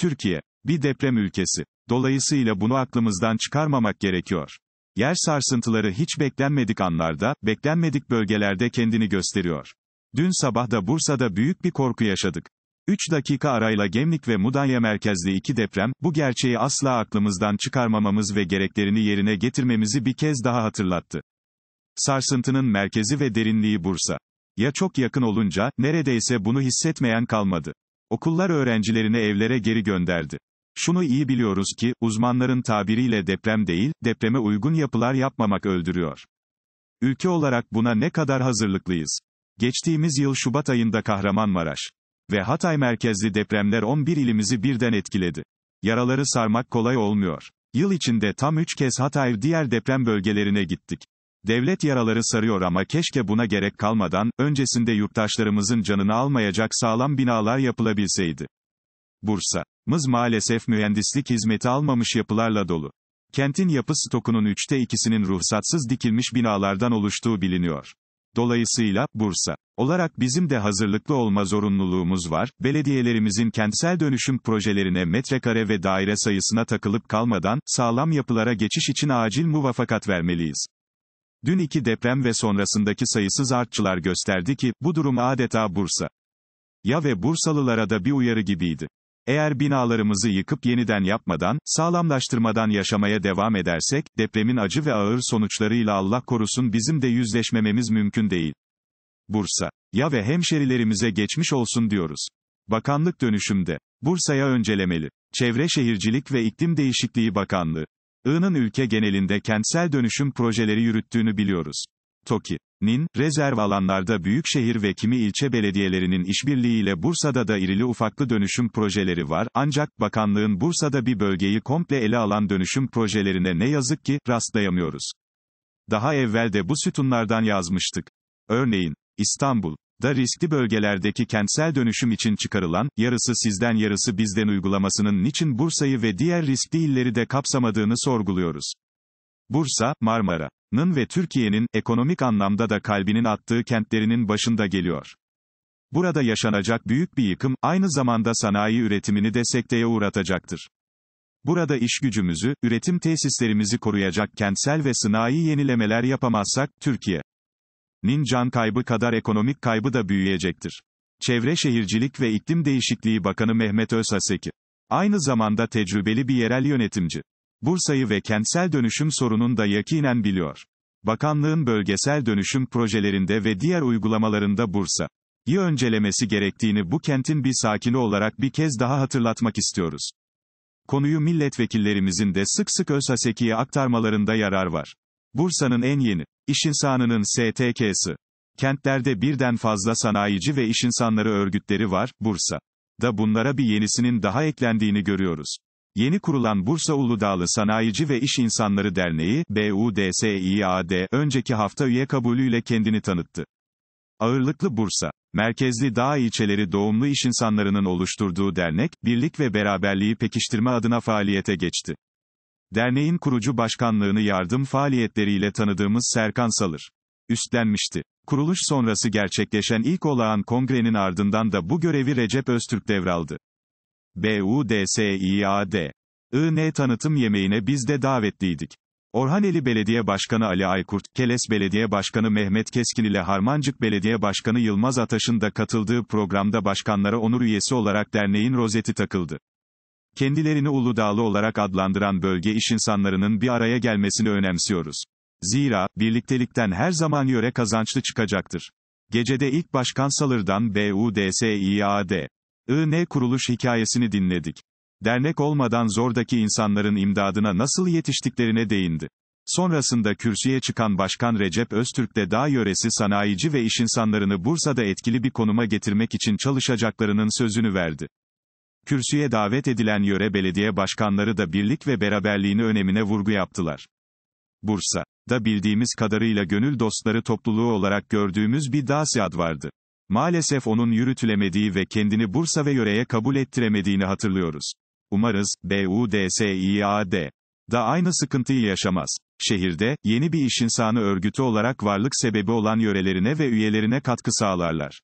Türkiye, bir deprem ülkesi. Dolayısıyla bunu aklımızdan çıkarmamak gerekiyor. Yer sarsıntıları hiç beklenmedik anlarda, beklenmedik bölgelerde kendini gösteriyor. Dün sabah da Bursa'da büyük bir korku yaşadık. 3 dakika arayla Gemlik ve Mudanya merkezli iki deprem, bu gerçeği asla aklımızdan çıkarmamamız ve gereklerini yerine getirmemizi bir kez daha hatırlattı. Sarsıntının merkezi ve derinliği Bursa. Ya çok yakın olunca, neredeyse bunu hissetmeyen kalmadı. Okullar öğrencilerini evlere geri gönderdi. Şunu iyi biliyoruz ki, uzmanların tabiriyle deprem değil, depreme uygun yapılar yapmamak öldürüyor. Ülke olarak buna ne kadar hazırlıklıyız? Geçtiğimiz yıl Şubat ayında Kahramanmaraş ve Hatay merkezli depremler 11 ilimizi birden etkiledi. Yaraları sarmak kolay olmuyor. Yıl içinde tam 3 kez Hatay diğer deprem bölgelerine gittik. Devlet yaraları sarıyor ama keşke buna gerek kalmadan, öncesinde yurttaşlarımızın canını almayacak sağlam binalar yapılabilseydi. Bursa. Mız maalesef mühendislik hizmeti almamış yapılarla dolu. Kentin yapı stokunun üçte ikisinin ruhsatsız dikilmiş binalardan oluştuğu biliniyor. Dolayısıyla, Bursa olarak bizim de hazırlıklı olma zorunluluğumuz var, belediyelerimizin kentsel dönüşüm projelerine metrekare ve daire sayısına takılıp kalmadan, sağlam yapılara geçiş için acil muvafakat vermeliyiz. Dün iki deprem ve sonrasındaki sayısız artçılar gösterdi ki, bu durum adeta Bursa. Ya ve Bursalılara da bir uyarı gibiydi. Eğer binalarımızı yıkıp yeniden yapmadan, sağlamlaştırmadan yaşamaya devam edersek, depremin acı ve ağır sonuçlarıyla Allah korusun bizim de yüzleşmememiz mümkün değil. Bursa. Ya ve hemşerilerimize geçmiş olsun diyoruz. Bakanlık dönüşümde. Bursa'ya öncelemeli. Çevre Şehircilik ve İklim Değişikliği Bakanlığı. I'nın ülke genelinde kentsel dönüşüm projeleri yürüttüğünü biliyoruz. TOKİ'nin, rezerv alanlarda büyükşehir ve kimi ilçe belediyelerinin işbirliğiyle Bursa'da da irili ufaklı dönüşüm projeleri var, ancak bakanlığın Bursa'da bir bölgeyi komple ele alan dönüşüm projelerine ne yazık ki, rastlayamıyoruz. Daha evvel de bu sütunlardan yazmıştık. Örneğin, İstanbul, da riskli bölgelerdeki kentsel dönüşüm için çıkarılan, yarısı sizden yarısı bizden uygulamasının niçin Bursa'yı ve diğer riskli illeri de kapsamadığını sorguluyoruz. Bursa, Marmara'nın ve Türkiye'nin, ekonomik anlamda da kalbinin attığı kentlerinin başında geliyor. Burada yaşanacak büyük bir yıkım, aynı zamanda sanayi üretimini de sekteye uğratacaktır. Burada iş gücümüzü, üretim tesislerimizi koruyacak kentsel ve sınai yenilemeler yapamazsak, Türkiye, nin can kaybı kadar ekonomik kaybı da büyüyecektir. Çevre Şehircilik ve İklim Değişikliği Bakanı Mehmet Özhaseki. Aynı zamanda tecrübeli bir yerel yönetimci. Bursa'yı ve kentsel dönüşüm sorunun da yakinen biliyor. Bakanlığın bölgesel dönüşüm projelerinde ve diğer uygulamalarında Bursa iyi öncelemesi gerektiğini bu kentin bir sakini olarak bir kez daha hatırlatmak istiyoruz. Konuyu milletvekillerimizin de sık sık Özhaseki'ye aktarmalarında yarar var. Bursa'nın en yeni İş insanının STK'sı. Kentlerde birden fazla sanayici ve iş insanları örgütleri var, Bursa. Da bunlara bir yenisinin daha eklendiğini görüyoruz. Yeni kurulan Bursa Uludağlı Sanayici ve İş İnsanları Derneği, BUDSİAD, önceki hafta üye kabulüyle kendini tanıttı. Ağırlıklı Bursa, merkezli dağ ilçeleri doğumlu iş insanlarının oluşturduğu dernek, birlik ve beraberliği pekiştirme adına faaliyete geçti derneğin kurucu başkanlığını yardım faaliyetleriyle tanıdığımız Serkan Salır üstlenmişti. Kuruluş sonrası gerçekleşen ilk olağan kongrenin ardından da bu görevi Recep Öztürk devraldı. BUDSİAD. IN tanıtım yemeğine biz de davetliydik. Orhaneli Belediye Başkanı Ali Aykurt, Keles Belediye Başkanı Mehmet Keskin ile Harmancık Belediye Başkanı Yılmaz Ataş'ın da katıldığı programda başkanlara onur üyesi olarak derneğin rozeti takıldı. Kendilerini Uludağlı olarak adlandıran bölge iş insanlarının bir araya gelmesini önemsiyoruz. Zira, birliktelikten her zaman yöre kazançlı çıkacaktır. Gecede ilk başkan Salır'dan BUDSİAD. IN e kuruluş hikayesini dinledik. Dernek olmadan zordaki insanların imdadına nasıl yetiştiklerine değindi. Sonrasında kürsüye çıkan Başkan Recep Öztürk de dağ yöresi sanayici ve iş insanlarını Bursa'da etkili bir konuma getirmek için çalışacaklarının sözünü verdi. Kürsüye davet edilen yöre belediye başkanları da birlik ve beraberliğini önemine vurgu yaptılar. Bursa da bildiğimiz kadarıyla gönül dostları topluluğu olarak gördüğümüz bir dasiad vardı. Maalesef onun yürütülemediği ve kendini Bursa ve yöreye kabul ettiremediğini hatırlıyoruz. Umarız, BUDSİAD da aynı sıkıntıyı yaşamaz. Şehirde, yeni bir iş insanı örgütü olarak varlık sebebi olan yörelerine ve üyelerine katkı sağlarlar.